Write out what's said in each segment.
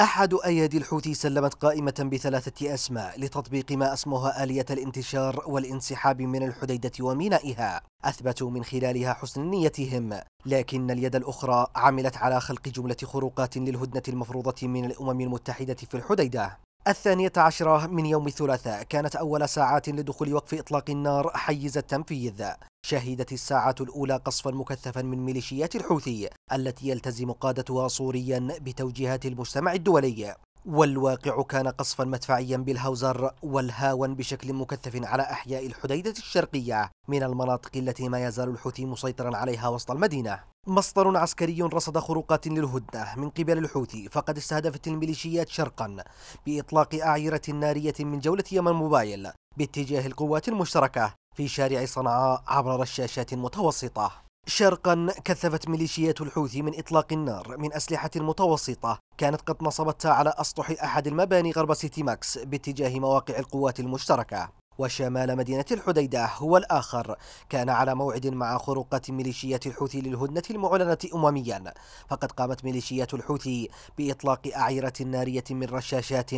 أحد أيادي الحوثي سلمت قائمة بثلاثة أسماء لتطبيق ما أسموها آلية الانتشار والانسحاب من الحديدة ومينائها أثبتوا من خلالها حسن نيتهم لكن اليد الأخرى عملت على خلق جملة خروقات للهدنة المفروضة من الأمم المتحدة في الحديدة الثانية عشرة من يوم الثلاثاء كانت أول ساعات لدخول وقف إطلاق النار حيز التنفيذ شهدت الساعة الأولى قصفا مكثفا من ميليشيات الحوثي التي يلتزم قادتها صوريا بتوجيهات المجتمع الدولي والواقع كان قصفا مدفعيا بالهوزر والهاون بشكل مكثف على أحياء الحديدة الشرقية من المناطق التي ما يزال الحوثي مسيطرا عليها وسط المدينة مصدر عسكري رصد خروقات للهدنة من قبل الحوثي فقد استهدفت الميليشيات شرقا بإطلاق أعيرة نارية من جولة يمن موبايل باتجاه القوات المشتركة في شارع صنعاء عبر رشاشات متوسطة شرقا كثفت ميليشيات الحوثي من إطلاق النار من أسلحة متوسطة كانت قد نصبتها على أسطح أحد المباني غرب سيتي ماكس باتجاه مواقع القوات المشتركة وشمال مدينة الحديدة هو الآخر كان على موعد مع خروقة ميليشيات الحوثي للهدنة المعلنة أمميا فقد قامت ميليشيات الحوثي بإطلاق أعيرة نارية من رشاشات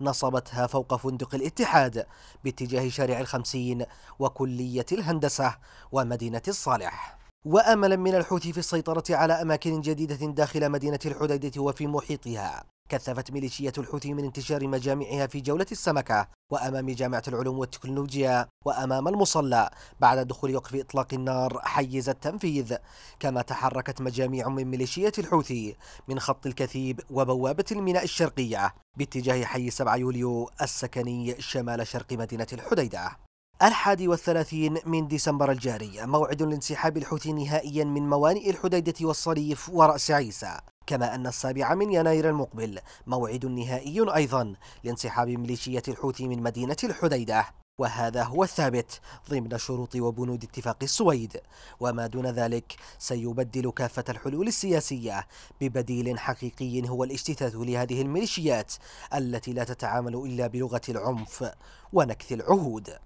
نصبتها فوق فندق الاتحاد باتجاه شارع الخمسين وكلية الهندسة ومدينة الصالح واملا من الحوثي في السيطره على اماكن جديده داخل مدينه الحديده وفي محيطها كثفت ميليشية الحوثي من انتشار مجامعها في جولة السمكة وأمام جامعة العلوم والتكنولوجيا وأمام المصلى بعد دخول وقف إطلاق النار حيز التنفيذ كما تحركت مجاميع من ميليشية الحوثي من خط الكثيب وبوابة الميناء الشرقية باتجاه حي 7 يوليو السكني شمال شرق مدينة الحديدة الحادي والثلاثين من ديسمبر الجاري موعد لانسحاب الحوثي نهائيا من موانئ الحديدة والصريف ورأس عيسى كما أن السابع من يناير المقبل موعد نهائي أيضا لانسحاب ميليشية الحوثي من مدينة الحديدة وهذا هو الثابت ضمن شروط وبنود اتفاق السويد وما دون ذلك سيبدل كافة الحلول السياسية ببديل حقيقي هو الاجتثاث لهذه الميليشيات التي لا تتعامل إلا بلغة العنف ونكث العهود